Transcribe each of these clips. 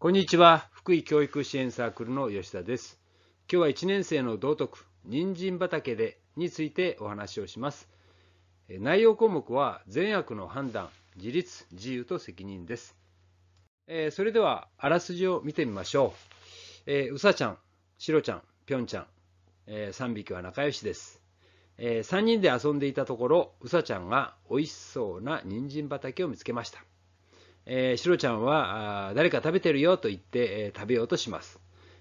こんにちは福井教育支援サークルの吉田です今日は1年生の道徳人参畑でについてお話をします内容項目は善悪の判断自立自由と責任ですえそれではあらすじを見てみましょう、えー、うさちゃんしろちゃんぴょんちゃん、えー、3匹は仲良しです、えー、3人で遊んでいたところうさちゃんが美味しそうな人参畑を見つけましたえー、シロちゃんは誰か食べてるよと言って、えー、食べようとします。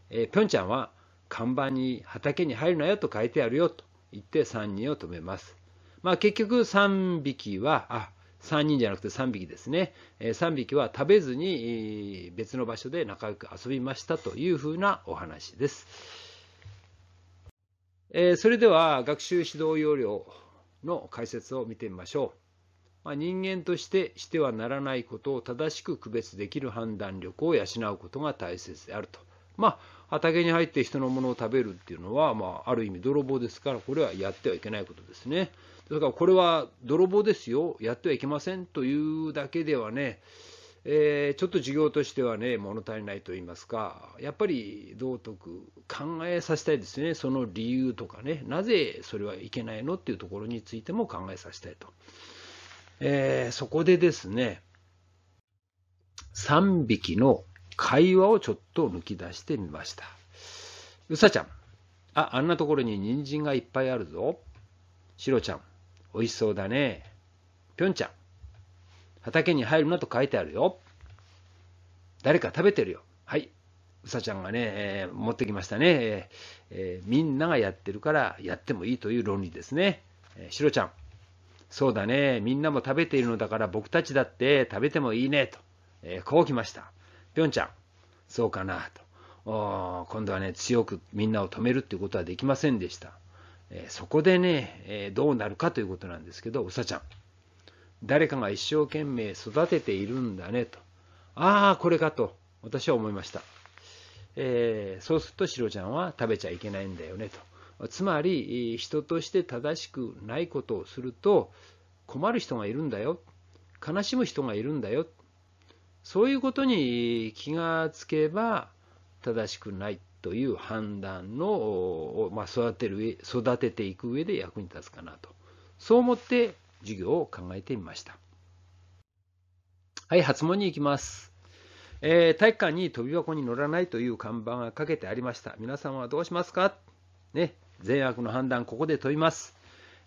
えー、ぴょんちゃんは看板に畑に入るなよと書いてあるよと言って3人を止めます。まあ、結局3匹は、あ3人じゃなくて3匹ですね、えー、3匹は食べずに別の場所で仲良く遊びましたというふうなお話です。えー、それでは学習指導要領の解説を見てみましょう。まあ、人間としてしてはならないことを正しく区別できる判断力を養うことが大切であると。まあ、畑に入って人のものを食べるっていうのは、まあ、ある意味泥棒ですから、これはやってはいけないことですね。だからこれは泥棒ですよ、やってはいけませんというだけではね、えー、ちょっと授業としてはね、物足りないと言いますか、やっぱり道徳、考えさせたいですね、その理由とかね、なぜそれはいけないのっていうところについても考えさせたいと。えー、そこでですね、3匹の会話をちょっと抜き出してみました。うさちゃん、あ、あんなところに人参がいっぱいあるぞ。しろちゃん、おいしそうだね。ぴょんちゃん、畑に入るなと書いてあるよ。誰か食べてるよ。はい。うさちゃんがね、えー、持ってきましたね、えー、みんながやってるからやってもいいという論理ですね。えー、しろちゃん、そうだね、みんなも食べているのだから僕たちだって食べてもいいねと、えー、こうきました。ぴょんちゃん、そうかなと今度はね、強くみんなを止めるっていうことはできませんでした。えー、そこでね、えー、どうなるかということなんですけど、うさちゃん、誰かが一生懸命育てているんだねと。ああ、これかと、私は思いました。えそうすると、しろちゃんは食べちゃいけないんだよねと。つまり人として正しくないことをすると困る人がいるんだよ悲しむ人がいるんだよそういうことに気がつけば正しくないという判断のを、ま育てる育てていく上で役に立つかなとそう思って授業を考えてみましたはい発問に行きますえー、体育館に飛び箱に乗らないという看板がかけてありました。皆さんはどうしますかね。善悪の判断、ここで問います。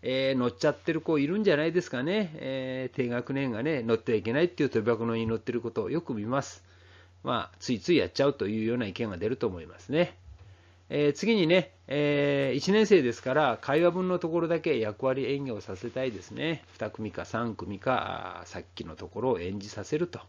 えー、乗っちゃってる子いるんじゃないですかね、えー、低学年がね、乗ってはいけないっていう飛び箱のに乗ってることをよく見ます。まあ、ついついやっちゃうというような意見が出ると思いますね。えー、次にね、えー、1年生ですから会話分のところだけ役割演技をさせたいですね2組か3組かさっきのところを演じさせると、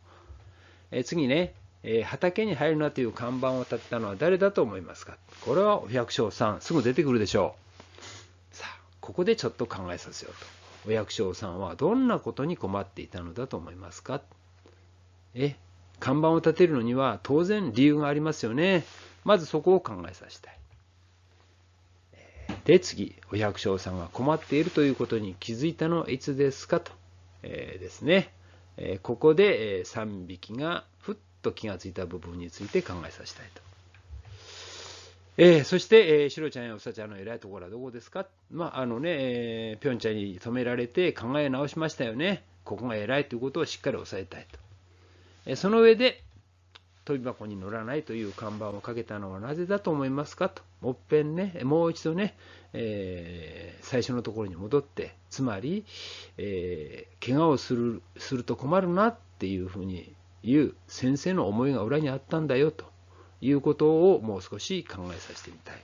えー、次ね、えー、畑に入るなという看板を立てたのは誰だと思いますかこれはお百姓さんすぐ出てくるでしょうさあここでちょっと考えさせようとお百姓さんはどんなことに困っていたのだと思いますかえ看板を立てるのには当然理由がありますよねまずそこを考えさせたいで次お百姓さんが困っているということに気づいたのはいつですかと、えー、ですね、えー、ここで3匹がふっと気がついた部分について考えさせたいと。えー、そして、えー、シロちゃんやウサちゃんの偉いところはどこですかまあ、あのね、えー、ピョンちゃんに止められて考え直しましたよね。ここが偉いということをしっかり押さえたいと。えー、その上で、飛び箱に乗らないという看板をかけたのはなぜだと思いますかと。もっぺんね、もう一度ね、えー、最初のところに戻って、つまり、えー、怪我をするすると困るなっていうふうにいう先生の思いが裏にあったんだよということをもう少し考えさせてみたい。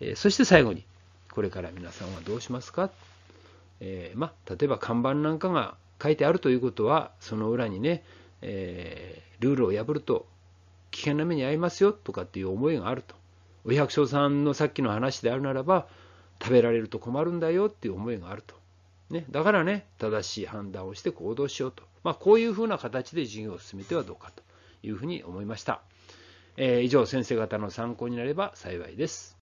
えそして最後に、これから皆さんはどうしますか、えー、ま例えば看板なんかが書いてあるということは、その裏にね、えー、ルールを破ると危険な目に遭いますよとかっていう思いがあると。お百姓さんのさっきの話であるならば、食べられると困るんだよっていう思いがあると。ね、だからね、正しい判断をして行動しようと。まあ、こういうふうな形で授業を進めてはどうかというふうに思いました。えー、以上、先生方の参考になれば幸いです。